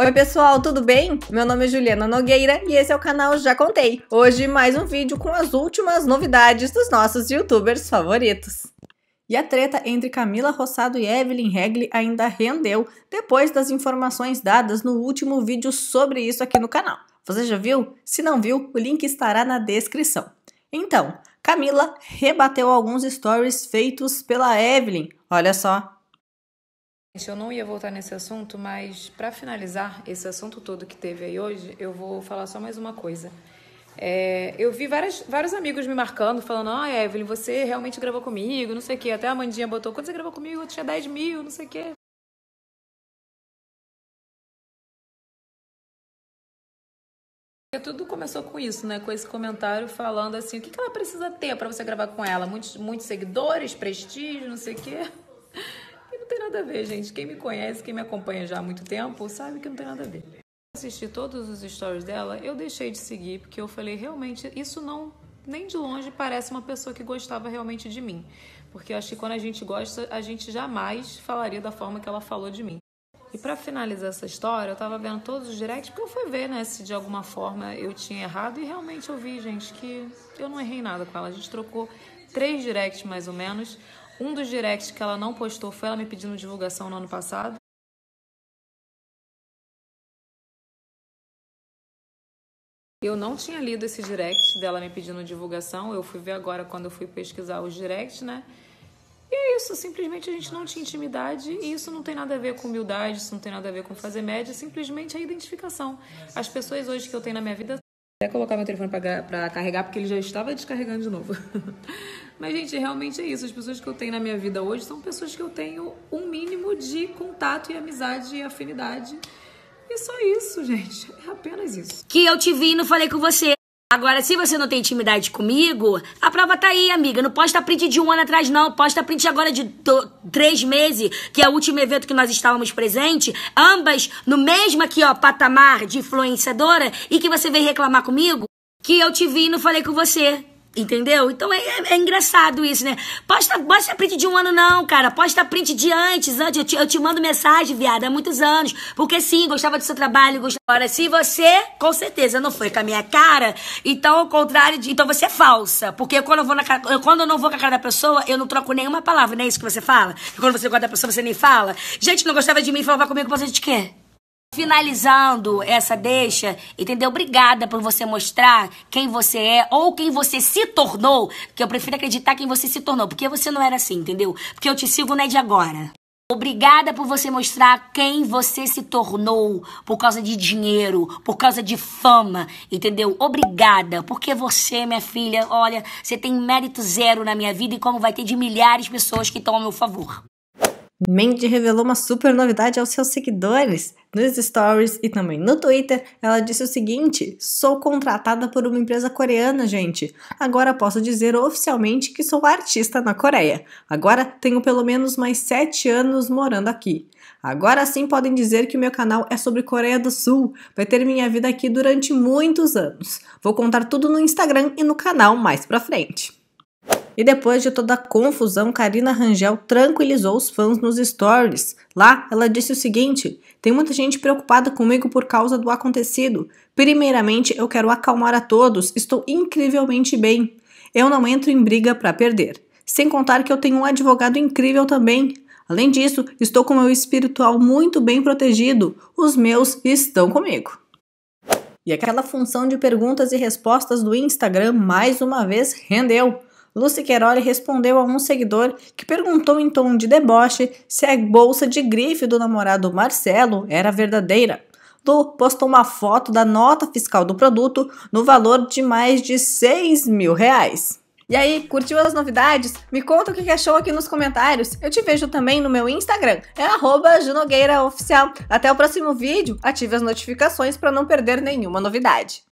Oi, pessoal, tudo bem? Meu nome é Juliana Nogueira e esse é o canal Já Contei. Hoje, mais um vídeo com as últimas novidades dos nossos youtubers favoritos. E a treta entre Camila Rossado e Evelyn Regli ainda rendeu depois das informações dadas no último vídeo sobre isso aqui no canal. Você já viu? Se não viu, o link estará na descrição. Então, Camila rebateu alguns stories feitos pela Evelyn. Olha só, eu não ia voltar nesse assunto, mas para finalizar esse assunto todo que teve aí hoje, eu vou falar só mais uma coisa. É, eu vi várias, vários amigos me marcando, falando: Ah, Evelyn, você realmente gravou comigo, não sei o quê. Até a Mandinha botou: Quando você gravou comigo, eu tinha 10 mil, não sei o quê. É, tudo começou com isso, né? Com esse comentário falando assim: o que, que ela precisa ter para você gravar com ela? Muitos, muitos seguidores, prestígio, não sei o quê nada a ver, gente. Quem me conhece, quem me acompanha já há muito tempo, sabe que não tem nada a ver. Assisti todos os stories dela, eu deixei de seguir porque eu falei, realmente, isso não nem de longe parece uma pessoa que gostava realmente de mim. Porque eu acho que quando a gente gosta, a gente jamais falaria da forma que ela falou de mim. E para finalizar essa história, eu tava vendo todos os directs, porque eu fui ver, né, se de alguma forma eu tinha errado. E realmente eu vi, gente, que eu não errei nada com ela. A gente trocou três directs mais ou menos. Um dos directs que ela não postou foi ela me pedindo divulgação no ano passado. Eu não tinha lido esse direct dela me pedindo divulgação. Eu fui ver agora quando eu fui pesquisar os directs, né? E é isso, simplesmente a gente não tinha intimidade e isso não tem nada a ver com humildade, isso não tem nada a ver com fazer média, é simplesmente a identificação. As pessoas hoje que eu tenho na minha vida até colocar meu telefone para carregar, porque ele já estava descarregando de novo. Mas, gente, realmente é isso. As pessoas que eu tenho na minha vida hoje são pessoas que eu tenho um mínimo de contato e amizade e afinidade. E só isso, gente. É apenas isso. Que eu te vi e não falei com você. Agora, se você não tem intimidade comigo, a prova tá aí, amiga. Não posta print de um ano atrás, não. Posta print agora de do, três meses, que é o último evento que nós estávamos presentes, Ambas no mesmo aqui, ó, patamar de influenciadora. E que você vem reclamar comigo que eu te vi e não falei com você. Entendeu? Então é, é, é, engraçado isso, né? Posta, tá, posta print de um ano, não, cara. Posta tá print de antes, antes. Eu te, eu te mando mensagem, viada há muitos anos. Porque sim, gostava do seu trabalho. Gostava... Agora, se você, com certeza, não foi com a minha cara, então, ao contrário de. Então você é falsa. Porque quando eu, vou na, quando eu não vou com a cara da pessoa, eu não troco nenhuma palavra, não é isso que você fala? quando você gosta da pessoa, você nem fala? Gente, não gostava de mim, falava comigo, você de quê? Finalizando essa deixa, entendeu? Obrigada por você mostrar quem você é ou quem você se tornou, que eu prefiro acreditar quem você se tornou, porque você não era assim, entendeu? Porque eu te sigo não é de agora. Obrigada por você mostrar quem você se tornou por causa de dinheiro, por causa de fama, entendeu? Obrigada, porque você, minha filha, olha, você tem mérito zero na minha vida e como vai ter de milhares de pessoas que estão ao meu favor. Mandy revelou uma super novidade aos seus seguidores. Nos stories e também no Twitter, ela disse o seguinte: Sou contratada por uma empresa coreana, gente. Agora posso dizer oficialmente que sou artista na Coreia. Agora tenho pelo menos mais 7 anos morando aqui. Agora sim podem dizer que o meu canal é sobre Coreia do Sul. Vai ter minha vida aqui durante muitos anos. Vou contar tudo no Instagram e no canal mais pra frente. E depois de toda a confusão, Karina Rangel tranquilizou os fãs nos stories. Lá, ela disse o seguinte: Tem muita gente preocupada comigo por causa do acontecido. Primeiramente, eu quero acalmar a todos, estou incrivelmente bem. Eu não entro em briga para perder. Sem contar que eu tenho um advogado incrível também. Além disso, estou com meu espiritual muito bem protegido. Os meus estão comigo. E aquela função de perguntas e respostas do Instagram mais uma vez rendeu. Lucy Queroli respondeu a um seguidor que perguntou em tom de deboche se a bolsa de grife do namorado Marcelo era verdadeira. Lu postou uma foto da nota fiscal do produto no valor de mais de 6 mil reais. E aí, curtiu as novidades? Me conta o que achou aqui nos comentários. Eu te vejo também no meu Instagram, é Junogueiraoficial. Até o próximo vídeo, ative as notificações para não perder nenhuma novidade.